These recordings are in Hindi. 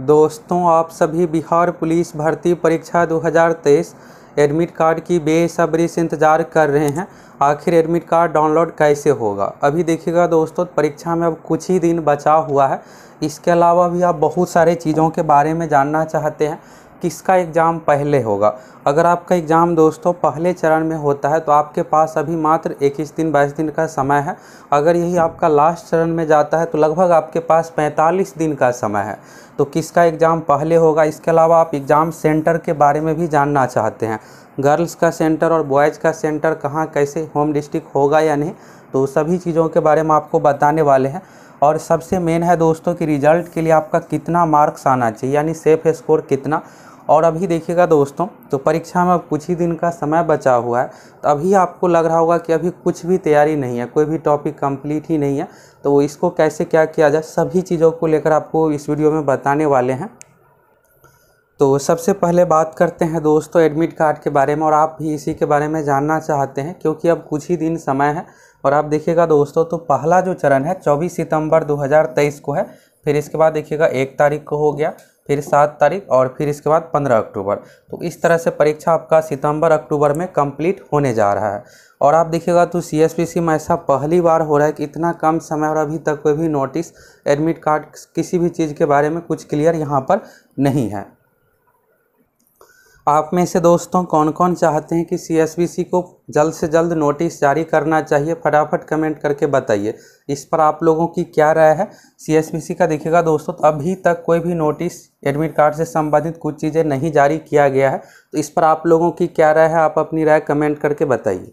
दोस्तों आप सभी बिहार पुलिस भर्ती परीक्षा 2023 एडमिट कार्ड की बेसब्री से इंतज़ार कर रहे हैं आखिर एडमिट कार्ड डाउनलोड कैसे होगा अभी देखिएगा दोस्तों परीक्षा में अब कुछ ही दिन बचा हुआ है इसके अलावा भी आप बहुत सारे चीज़ों के बारे में जानना चाहते हैं किसका एग्ज़ाम पहले होगा अगर आपका एग्ज़ाम दोस्तों पहले चरण में होता है तो आपके पास अभी मात्र इक्कीस दिन बाईस दिन का समय है अगर यही आपका लास्ट चरण में जाता है तो लगभग आपके पास पैंतालीस दिन का समय है तो किसका एग्ज़ाम पहले होगा इसके अलावा आप एग्ज़ाम सेंटर के बारे में भी जानना चाहते हैं गर्ल्स का सेंटर और बॉयज़ का सेंटर कहाँ कैसे होम डिस्ट्रिक्ट होगा या नहीं तो सभी चीज़ों के बारे में आपको बताने वाले हैं और सबसे मेन है दोस्तों कि रिज़ल्ट के लिए आपका कितना मार्क्स आना चाहिए यानी सेफ स्कोर कितना और अभी देखिएगा दोस्तों तो परीक्षा में अब कुछ ही दिन का समय बचा हुआ है तो अभी आपको लग रहा होगा कि अभी कुछ भी तैयारी नहीं है कोई भी टॉपिक कंप्लीट ही नहीं है तो इसको कैसे क्या किया जाए सभी चीज़ों को लेकर आपको इस वीडियो में बताने वाले हैं तो सबसे पहले बात करते हैं दोस्तों एडमिट कार्ड के बारे में और आप भी इसी के बारे में जानना चाहते हैं क्योंकि अब कुछ ही दिन समय है और आप देखिएगा दोस्तों तो पहला जो चरण है 24 सितंबर 2023 को है फिर इसके बाद देखिएगा एक तारीख को हो गया फिर सात तारीख और फिर इसके बाद पंद्रह अक्टूबर तो इस तरह से परीक्षा आपका सितंबर अक्टूबर में कंप्लीट होने जा रहा है और आप देखिएगा तो सी एस पी सी में ऐसा पहली बार हो रहा है कि इतना कम समय और अभी तक कोई भी नोटिस एडमिट कार्ड किसी भी चीज़ के बारे में कुछ क्लियर यहाँ पर नहीं है आप में से दोस्तों कौन कौन चाहते हैं कि सी को जल्द से जल्द नोटिस जारी करना चाहिए फटाफट कमेंट करके बताइए इस पर आप लोगों की क्या राय है सी का देखिएगा दोस्तों अभी तक कोई भी नोटिस एडमिट कार्ड से संबंधित कुछ चीज़ें नहीं जारी किया गया है तो इस पर आप लोगों की क्या राय है आप अपनी राय कमेंट करके बताइए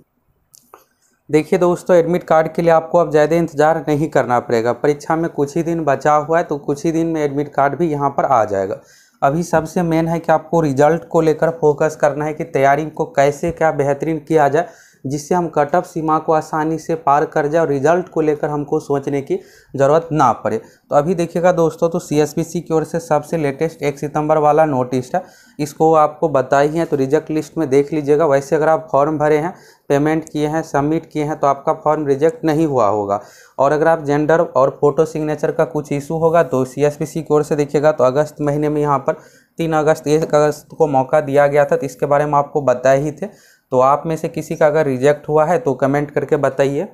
देखिए दोस्तों एडमिट कार्ड के लिए आपको अब ज़्यादा इंतज़ार नहीं करना पड़ेगा परीक्षा में कुछ ही दिन बचा हुआ है तो कुछ ही दिन में एडमिट कार्ड भी यहाँ पर आ जाएगा अभी सबसे मेन है कि आपको रिजल्ट को लेकर फोकस करना है कि तैयारी को कैसे क्या बेहतरीन किया जाए जिससे हम कट ऑफ सीमा को आसानी से पार कर जाए और रिजल्ट को लेकर हमको सोचने की ज़रूरत ना पड़े तो अभी देखिएगा दोस्तों तो सी की ओर से सबसे लेटेस्ट एक सितंबर वाला नोटिस है इसको आपको बताई है तो रिजेक्ट लिस्ट में देख लीजिएगा वैसे अगर आप फॉर्म भरे हैं पेमेंट किए हैं सबमिट किए हैं तो आपका फॉर्म रिजेक्ट नहीं हुआ होगा और अगर आप जेंडर और फोटो सिग्नेचर का कुछ इशू होगा तो सी की ओर से देखिएगा तो अगस्त महीने में यहाँ पर तीन अगस्त एक अगस्त को मौका दिया गया था तो इसके बारे में आपको बताए ही थे तो आप में से किसी का अगर रिजेक्ट हुआ है तो कमेंट करके बताइए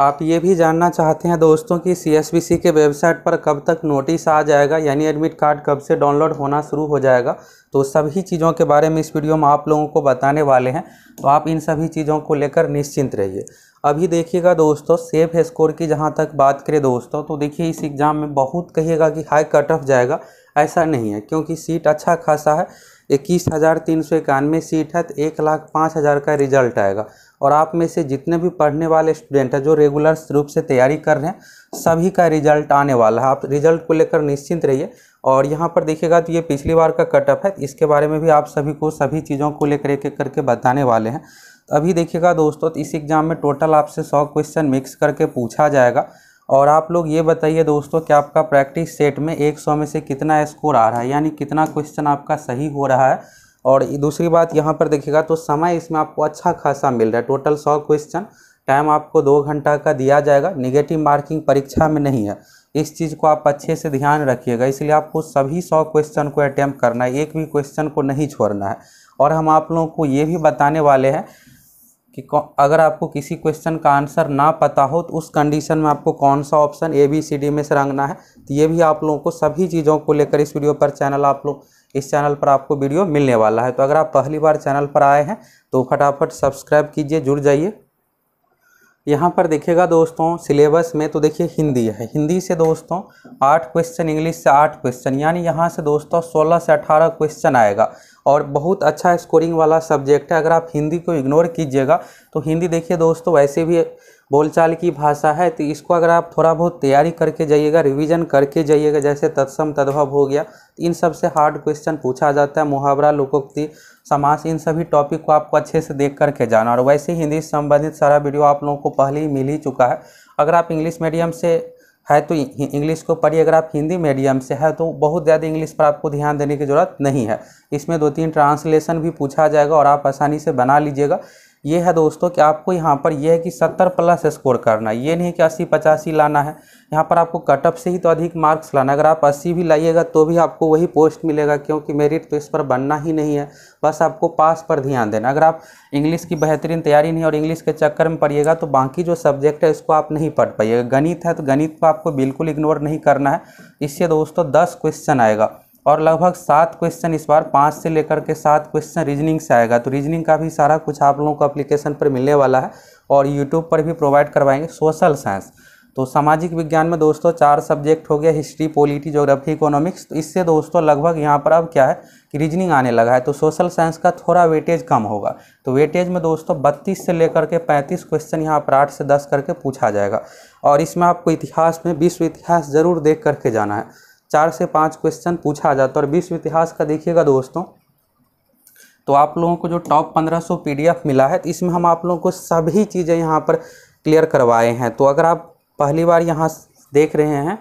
आप ये भी जानना चाहते हैं दोस्तों कि सी के वेबसाइट पर कब तक नोटिस आ जाएगा यानी एडमिट कार्ड कब से डाउनलोड होना शुरू हो जाएगा तो सभी चीज़ों के बारे में इस वीडियो में आप लोगों को बताने वाले हैं तो आप इन सभी चीज़ों को लेकर निश्चिंत रहिए अभी देखिएगा दोस्तों सेफ स्कोर की जहाँ तक बात करें दोस्तों तो देखिए इस एग्ज़ाम में बहुत कहिएगा कि हाई कट ऑफ जाएगा ऐसा नहीं है क्योंकि सीट अच्छा खासा है इक्कीस हज़ार तीन सौ इक्यानवे सीट है तो एक लाख पाँच हज़ार का रिजल्ट आएगा और आप में से जितने भी पढ़ने वाले स्टूडेंट हैं जो रेगुलर रूप से तैयारी कर रहे हैं सभी का रिजल्ट आने वाला है आप रिजल्ट को लेकर निश्चिंत रहिए और यहाँ पर देखिएगा तो ये पिछली बार का कटअप है तो इसके बारे में भी आप सभी को सभी चीज़ों को लेकर एक एक करके बताने वाले हैं तो अभी देखिएगा दोस्तों तो इस एग्ज़ाम में टोटल आपसे सौ क्वेश्चन मिक्स करके पूछा जाएगा और आप लोग ये बताइए दोस्तों कि आपका प्रैक्टिस सेट में एक सौ में से कितना स्कोर आ रहा है यानी कितना क्वेश्चन आपका सही हो रहा है और दूसरी बात यहाँ पर देखिएगा तो समय इसमें आपको अच्छा खासा मिल रहा है टोटल सौ क्वेश्चन टाइम आपको दो घंटा का दिया जाएगा निगेटिव मार्किंग परीक्षा में नहीं है इस चीज़ को आप अच्छे से ध्यान रखिएगा इसलिए आपको सभी सौ क्वेश्चन को अटैम्प्ट करना है एक भी क्वेश्चन को नहीं छोड़ना है और हम आप लोगों को ये भी बताने वाले हैं कि अगर आपको किसी क्वेश्चन का आंसर ना पता हो तो उस कंडीशन में आपको कौन सा option A B C D में से रंगना है तो ये भी आप लोगों को सभी चीज़ों को लेकर इस वीडियो पर चैनल आप लोग इस चैनल पर आपको वीडियो मिलने वाला है तो अगर आप पहली बार चैनल पर आए हैं तो फटाफट सब्सक्राइब कीजिए जुड़ जाइए यहाँ पर देखिएगा दोस्तों सिलेबस में तो देखिए हिंदी है हिंदी से दोस्तों आठ क्वेश्चन इंग्लिश से आठ क्वेश्चन यानी यहाँ से दोस्तों सोलह से अठारह क्वेश्चन आएगा और बहुत अच्छा स्कोरिंग वाला सब्जेक्ट है अगर आप हिंदी को इग्नोर कीजिएगा तो हिंदी देखिए दोस्तों वैसे भी बोलचाल की भाषा है तो इसको अगर आप थोड़ा बहुत तैयारी करके जाइएगा रिवीजन करके जाइएगा जैसे तत्सम तद्भव हो गया तो इन सब से हार्ड क्वेश्चन पूछा जाता है मुहावरा लोकोक्ति समास इन सभी टॉपिक को आपको अच्छे से देख करके जाना और वैसे हिंदी से संबंधित सारा वीडियो आप लोगों को पहले ही मिल ही चुका है अगर आप इंग्लिश मीडियम से है तो इंग्लिश को पढ़िए अगर आप हिंदी मीडियम से है तो बहुत ज़्यादा इंग्लिश पर आपको ध्यान देने की ज़रूरत नहीं है इसमें दो तीन ट्रांसलेशन भी पूछा जाएगा और आप आसानी से बना लीजिएगा ये है दोस्तों कि आपको यहाँ पर यह है कि सत्तर प्लस स्कोर करना है ये नहीं कि अस्सी पचासी लाना है यहाँ पर आपको कटअप से ही तो अधिक मार्क्स लाना अगर आप अस्सी भी लाइएगा तो भी आपको वही पोस्ट मिलेगा क्योंकि मेरिट तो इस पर बनना ही नहीं है बस आपको पास पर ध्यान देना अगर आप इंग्लिश की बेहतरीन तैयारी नहीं और इंग्लिश के चक्कर में पढ़िएगा तो बाकी जो सब्जेक्ट है इसको आप नहीं पढ़ पाइएगा गणित है तो गणित को आपको बिल्कुल इग्नोर नहीं करना है इससे दोस्तों दस क्वेश्चन आएगा और लगभग सात क्वेश्चन इस बार पाँच से लेकर के सात क्वेश्चन रीजनिंग से आएगा तो रीजनिंग का भी सारा कुछ आप लोगों को अप्लीकेशन पर मिलने वाला है और यूट्यूब पर भी प्रोवाइड करवाएंगे सोशल साइंस तो सामाजिक विज्ञान में दोस्तों चार सब्जेक्ट हो गया हिस्ट्री पॉलिटी ज्योग्राफी इकोनॉमिक्स तो इससे दोस्तों लगभग यहाँ पर अब क्या है कि रीजनिंग आने लगा है तो सोशल साइंस का थोड़ा वेटेज कम होगा तो वेटेज में दोस्तों बत्तीस से लेकर के पैंतीस क्वेश्चन यहाँ पर आठ से दस करके पूछा जाएगा और इसमें आपको इतिहास में विश्व इतिहास ज़रूर देख करके जाना है चार से पाँच क्वेश्चन पूछा जाता है और विश्व इतिहास का देखिएगा दोस्तों तो आप लोगों को जो टॉप पंद्रह सौ मिला है तो इसमें हम आप लोगों को सभी चीज़ें यहाँ पर क्लियर करवाए हैं तो अगर आप पहली बार यहाँ देख रहे हैं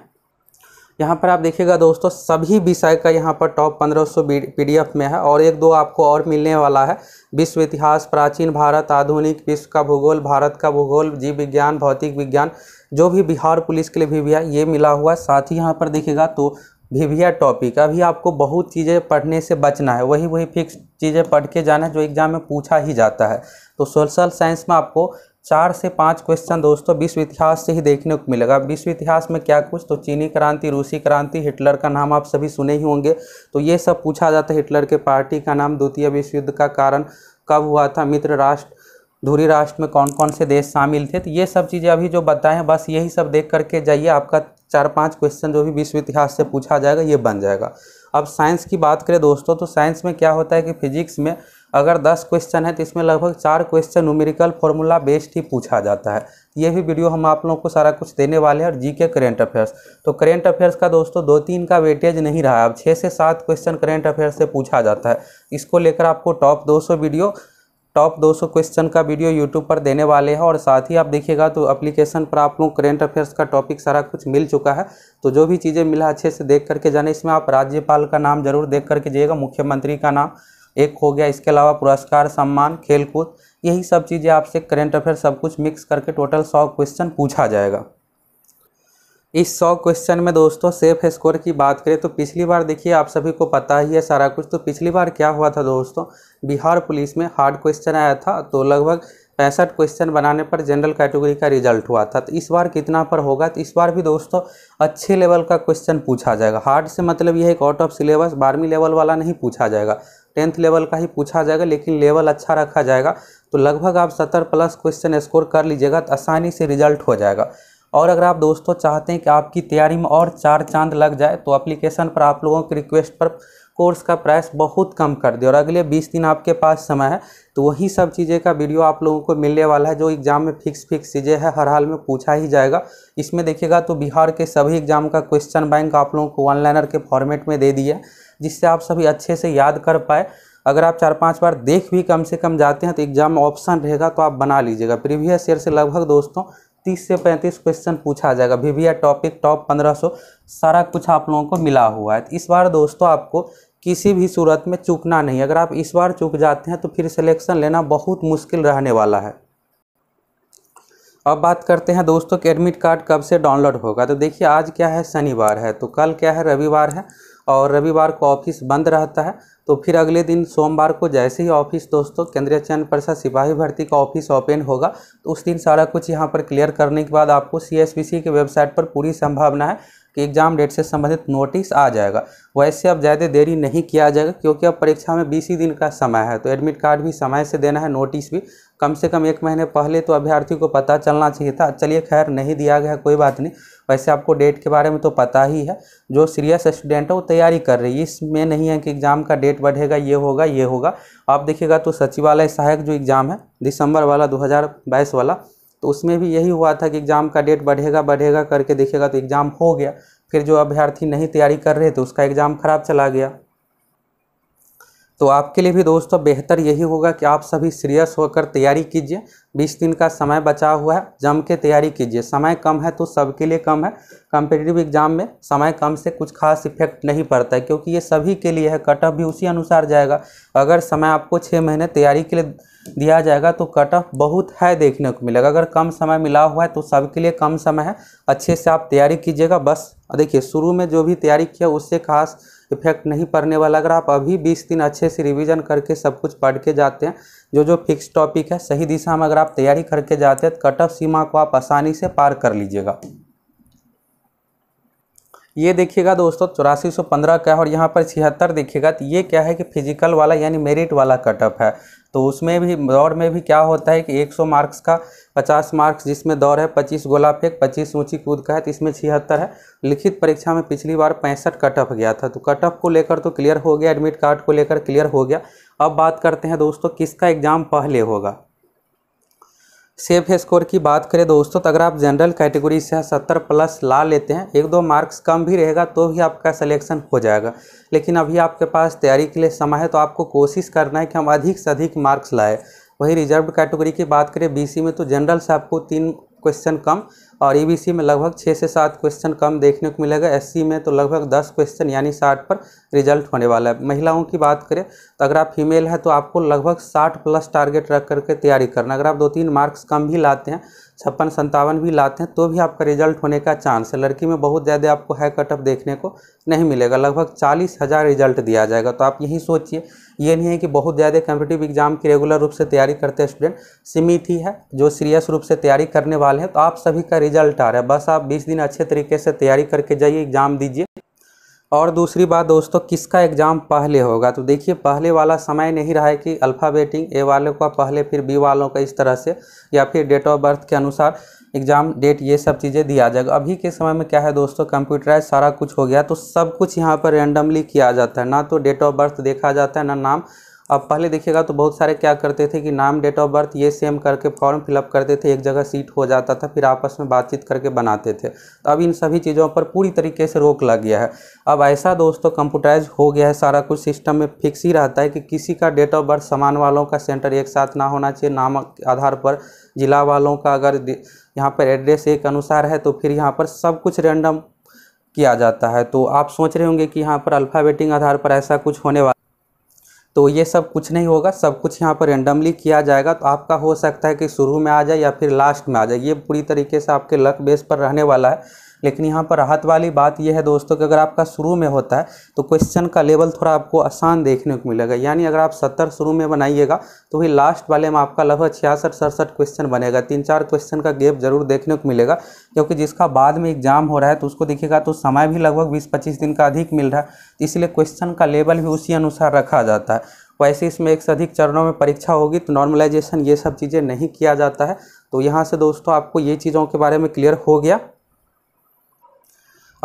यहाँ पर आप देखिएगा दोस्तों सभी विषय का यहाँ पर टॉप 1500 पीडीएफ में है और एक दो आपको और मिलने वाला है विश्व इतिहास प्राचीन भारत आधुनिक विश्व का भूगोल भारत का भूगोल जीव विज्ञान भौतिक विज्ञान जो भी बिहार पुलिस के लिए भैया ये मिला हुआ है साथ ही यहाँ पर देखिएगा तो वीविया टॉपिक अभी आपको बहुत चीज़ें पढ़ने से बचना है वही वही फिक्स चीज़ें पढ़ के जाना है जो एग्जाम में पूछा ही जाता है तो सोशल साइंस में आपको चार से पाँच क्वेश्चन दोस्तों विश्व इतिहास से ही देखने को मिलेगा विश्व इतिहास में क्या कुछ तो चीनी क्रांति रूसी क्रांति हिटलर का नाम आप सभी सुने ही होंगे तो ये सब पूछा जाता है हिटलर के पार्टी का नाम द्वितीय विश्व युद्ध का कारण कब हुआ था मित्र राष्ट्र धूरी राष्ट्र में कौन कौन से देश शामिल थे तो ये सब चीज़ें अभी जो बताएं बस यही सब देख करके जाइए आपका चार पांच क्वेश्चन जो भी विश्व इतिहास से पूछा जाएगा ये बन जाएगा अब साइंस की बात करें दोस्तों तो साइंस में क्या होता है कि फिजिक्स में अगर 10 क्वेश्चन है तो इसमें लगभग चार क्वेश्चन न्यूमेरिकल फॉर्मूला बेस्ड ही पूछा जाता है ये भी वीडियो हम आप लोगों को सारा कुछ देने वाले हैं और जी के करेंट अफेयर्स तो करेंट अफेयर्स का दोस्तों दो तीन का वेटेज नहीं रहा अब छः से सात क्वेश्चन करेंट अफेयर्स से पूछा जाता है इसको लेकर आपको टॉप दो वीडियो टॉप 200 क्वेश्चन का वीडियो यूट्यूब पर देने वाले हैं और साथ ही आप देखिएगा तो एप्लीकेशन पर आप लोग करेंट अफेयर्स का टॉपिक सारा कुछ मिल चुका है तो जो भी चीज़ें मिला अच्छे से देख करके जाने इसमें आप राज्यपाल का नाम जरूर देख करके जाइएगा मुख्यमंत्री का नाम एक हो गया इसके अलावा पुरस्कार सम्मान खेलकूद यही सब चीज़ें आपसे करेंट अफेयर सब कुछ मिक्स करके टोटल सौ क्वेश्चन पूछा जाएगा इस सौ क्वेश्चन में दोस्तों सेफ स्कोर की बात करें तो पिछली बार देखिए आप सभी को पता ही है सारा कुछ तो पिछली बार क्या हुआ था दोस्तों बिहार पुलिस में हार्ड क्वेश्चन आया था तो लगभग पैंसठ क्वेश्चन बनाने पर जनरल कैटेगरी का रिजल्ट हुआ था तो इस बार कितना पर होगा तो इस बार भी दोस्तों अच्छे लेवल का क्वेश्चन पूछा जाएगा हार्ड से मतलब यह एक आउट ऑफ सिलेबस बारहवीं लेवल वाला नहीं पूछा जाएगा टेंथ लेवल का ही पूछा जाएगा लेकिन लेवल अच्छा रखा जाएगा तो लगभग आप सत्तर प्लस क्वेश्चन स्कोर कर लीजिएगा तो आसानी से रिजल्ट हो जाएगा और अगर आप दोस्तों चाहते हैं कि आपकी तैयारी में और चार चांद लग जाए तो अप्लीकेशन पर आप लोगों की रिक्वेस्ट पर कोर्स का प्राइस बहुत कम कर दिया और अगले 20 दिन आपके पास समय है तो वही सब चीज़ें का वीडियो आप लोगों को मिलने वाला है जो एग्ज़ाम में फिक्स फिक्स चीज़ें हैं हर हाल में पूछा ही जाएगा इसमें देखिएगा तो बिहार के सभी एग्ज़ाम का क्वेश्चन बैंक आप लोगों को वन लाइनर के फॉर्मेट में दे दिया जिससे आप सभी अच्छे से याद कर पाए अगर आप चार पांच बार देख भी कम से कम जाते हैं तो एग्जाम में ऑप्शन रहेगा तो आप बना लीजिएगा प्रीवियस ईयर से लगभग दोस्तों तीस से पैंतीस क्वेश्चन पूछा जाएगा वी टॉपिक टॉप पंद्रह सौ सारा कुछ आप लोगों को मिला हुआ है तो इस बार दोस्तों आपको किसी भी सूरत में चूकना नहीं अगर आप इस बार चूक जाते हैं तो फिर सिलेक्शन लेना बहुत मुश्किल रहने वाला है अब बात करते हैं दोस्तों कि एडमिट कार्ड कब से डाउनलोड होगा तो देखिए आज क्या है शनिवार है तो कल क्या है रविवार है और रविवार को ऑफिस बंद रहता है तो फिर अगले दिन सोमवार को जैसे ही ऑफिस दोस्तों केंद्रीय चयन परिषद सिपाही भर्ती का ऑफिस ओपन होगा तो उस दिन सारा कुछ यहाँ पर क्लियर करने के बाद आपको सी के वेबसाइट पर पूरी संभावना है कि एग्जाम डेट से संबंधित नोटिस आ जाएगा वैसे अब ज़्यादा देरी नहीं किया जाएगा क्योंकि अब परीक्षा में बीस ही दिन का समय है तो एडमिट कार्ड भी समय से देना है नोटिस भी कम से कम एक महीने पहले तो अभ्यर्थी को पता चलना चाहिए था चलिए खैर नहीं दिया गया कोई बात नहीं वैसे आपको डेट के बारे में तो पता ही है जो सीरियस स्टूडेंट है वो तैयारी कर रही है इसमें नहीं है कि एग्ज़ाम का डेट बढ़ेगा ये होगा ये होगा आप देखिएगा तो सचिवालय सहायक जो एग्ज़ाम है दिसंबर वाला दो वाला तो उसमें भी यही हुआ था कि एग्ज़ाम का डेट बढ़ेगा बढ़ेगा करके देखेगा तो एग्ज़ाम हो गया फिर जो अभ्यर्थी नहीं तैयारी कर रहे थे उसका एग्ज़ाम खराब चला गया तो आपके लिए भी दोस्तों बेहतर यही होगा कि आप सभी सीरियस होकर तैयारी कीजिए बीस दिन का समय बचा हुआ है जम के तैयारी कीजिए समय कम है तो सबके लिए कम है कम्पिटेटिव एग्जाम में समय कम से कुछ खास इफेक्ट नहीं पड़ता है क्योंकि ये सभी के लिए है कट ऑफ भी उसी अनुसार जाएगा अगर समय आपको छः महीने तैयारी के लिए दिया जाएगा तो कट ऑफ बहुत है देखने को मिलेगा अगर कम समय मिला हुआ है तो सबके लिए कम समय है अच्छे से आप तैयारी कीजिएगा बस देखिए शुरू में जो भी तैयारी किया उससे खास इफेक्ट नहीं पड़ने वाला अगर आप अभी बीस दिन अच्छे से रिविज़न करके सब कुछ पढ़ के जाते हैं जो जो फिक्स टॉपिक है सही दिशा में अगर आप तैयारी करके जाते हैं तो कट ऑफ सीमा को आप आसानी से पार कर लीजिएगा ये देखिएगा दोस्तों चौरासी सौ पंद्रह का है और यहाँ पर छिहत्तर देखिएगा तो ये क्या है कि फिजिकल वाला यानी मेरिट वाला कटअप है तो उसमें भी दौड़ में भी क्या होता है कि 100 मार्क्स का 50 मार्क्स जिसमें दौड़ है 25 गोला फेंक 25 ऊंची कूद का है तो इसमें छिहत्तर है लिखित परीक्षा में पिछली बार पैंसठ कट ऑफ गया था तो कट ऑफ को लेकर तो क्लियर हो गया एडमिट कार्ड को लेकर क्लियर हो गया अब बात करते हैं दोस्तों किसका एग्ज़ाम पहले होगा सेफ स्कोर की बात करें दोस्तों तो अगर आप जनरल कैटेगरी से सत्तर प्लस ला लेते हैं एक दो मार्क्स कम भी रहेगा तो भी आपका सिलेक्शन हो जाएगा लेकिन अभी आपके पास तैयारी के लिए समय है तो आपको कोशिश करना है कि हम अधिक से अधिक मार्क्स लाए वही रिजर्व कैटेगरी की बात करें बीसी में तो जनरल से आपको तीन क्वेश्चन कम और ईबीसी e में लगभग छः से सात क्वेश्चन कम देखने को मिलेगा एससी में तो लगभग दस क्वेश्चन यानी साठ पर रिजल्ट होने वाला है महिलाओं की बात करें तो अगर आप फीमेल हैं तो आपको लगभग साठ प्लस टारगेट रख करके तैयारी करना अगर आप दो तीन मार्क्स कम भी लाते हैं छप्पन संतावन भी लाते हैं तो भी आपका रिजल्ट होने का चांस है लड़की में बहुत ज़्यादा आपको हाई कटअप देखने को नहीं मिलेगा लगभग चालीस हज़ार रिजल्ट दिया जाएगा तो आप यही सोचिए ये नहीं है कि बहुत ज़्यादा कम्पिटिव एग्जाम की रेगुलर रूप से तैयारी करते स्टूडेंट सीमित ही है जो सीरियस रूप से तैयारी करने वाले हैं तो आप सभी का रिजल्ट आ रहा है बस आप बीस दिन अच्छे तरीके से तैयारी करके जाइए एग्ज़ाम दीजिए और दूसरी बात दोस्तों किसका एग्ज़ाम पहले होगा तो देखिए पहले वाला समय नहीं रहा है कि अल्फ़ाबेटिंग ए वालों का पहले फिर बी वालों का इस तरह से या फिर डेट ऑफ बर्थ के अनुसार एग्ज़ाम डेट ये सब चीज़ें दिया जाएगा अभी के समय में क्या है दोस्तों कंप्यूटराइज सारा कुछ हो गया तो सब कुछ यहाँ पर रेंडमली किया जाता है ना तो डेट ऑफ बर्थ देखा जाता है ना नाम अब पहले देखिएगा तो बहुत सारे क्या करते थे कि नाम डेट ऑफ बर्थ ये सेम करके फॉर्म फिलअप करते थे एक जगह सीट हो जाता था फिर आपस में बातचीत करके बनाते थे तो अब इन सभी चीज़ों पर पूरी तरीके से रोक लग गया है अब ऐसा दोस्तों कंप्यूटराइज हो गया है सारा कुछ सिस्टम में फिक्स ही रहता है कि किसी का डेट ऑफ बर्थ समान वालों का सेंटर एक साथ ना होना चाहिए नाम आधार पर जिला वालों का अगर यहाँ पर एड्रेस एक अनुसार है तो फिर यहाँ पर सब कुछ रैंडम किया जाता है तो आप सोच रहे होंगे कि यहाँ पर अल्फ़ाबेटिंग आधार पर ऐसा कुछ होने वाला तो ये सब कुछ नहीं होगा सब कुछ यहाँ पर रेंडमली किया जाएगा तो आपका हो सकता है कि शुरू में आ जाए या फिर लास्ट में आ जाए ये पूरी तरीके से आपके लक बेस पर रहने वाला है लेकिन यहाँ पर राहत वाली बात यह है दोस्तों कि अगर आपका शुरू में होता है तो क्वेश्चन का लेवल थोड़ा आपको आसान देखने को मिलेगा यानी अगर आप सत्तर शुरू में बनाइएगा तो वही लास्ट वाले में आपका लगभग छियासठ सड़सठ क्वेश्चन बनेगा तीन चार क्वेश्चन का गेप जरूर देखने को मिलेगा क्योंकि जिसका बाद में एग्जाम हो रहा है तो उसको देखिएगा तो समय भी लगभग बीस पच्चीस दिन का अधिक मिल रहा है तो इसलिए क्वेश्चन का लेवल भी उसी अनुसार रखा जाता है वैसे इसमें एक से अधिक चरणों में परीक्षा होगी तो नॉर्मलाइजेशन ये सब चीज़ें नहीं किया जाता है तो यहाँ से दोस्तों आपको ये चीज़ों के बारे में क्लियर हो गया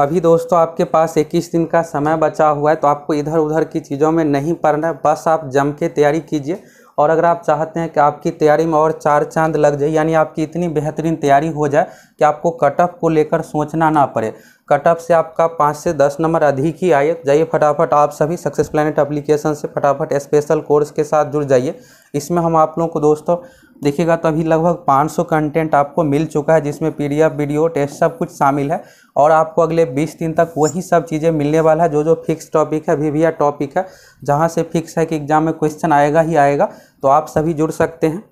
अभी दोस्तों आपके पास 21 दिन का समय बचा हुआ है तो आपको इधर उधर की चीज़ों में नहीं पड़ना है बस आप जम के तैयारी कीजिए और अगर आप चाहते हैं कि आपकी तैयारी में और चार चांद लग जाए यानी आपकी इतनी बेहतरीन तैयारी हो जाए कि आपको कटअप को लेकर सोचना ना पड़े कट ऑफ से आपका पाँच से दस नंबर अधिक ही आए जाइए फटाफट आप सभी सक्सेस प्लानट अप्लीकेशन से फटाफट स्पेशल कोर्स के साथ जुड़ जाइए इसमें हम आप लोगों को दोस्तों देखिएगा तो अभी लगभग 500 कंटेंट आपको मिल चुका है जिसमें पीडीएफ वीडियो टेस्ट सब कुछ शामिल है और आपको अगले 20 दिन तक वही सब चीज़ें मिलने वाला है जो जो फिक्स टॉपिक है भीभिया टॉपिक है जहाँ से फिक्स है कि एग्जाम में क्वेश्चन आएगा ही आएगा तो आप सभी जुड़ सकते हैं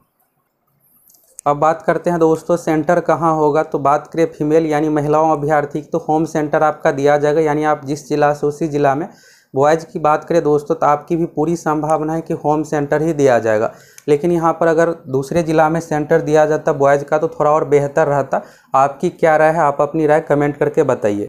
अब बात करते हैं दोस्तों सेंटर कहाँ होगा तो बात करें फीमेल यानी महिलाओं अभ्यर्थी की तो होम सेंटर आपका दिया जाएगा यानी आप जिस जिला से उसी ज़िला में बॉयज़ की बात करें दोस्तों तो आपकी भी पूरी संभावना है कि होम सेंटर ही दिया जाएगा लेकिन यहाँ पर अगर दूसरे ज़िला में सेंटर दिया जाता बॉयज़ का तो थोड़ा और बेहतर रहता आपकी क्या राय है आप अपनी राय कमेंट करके बताइए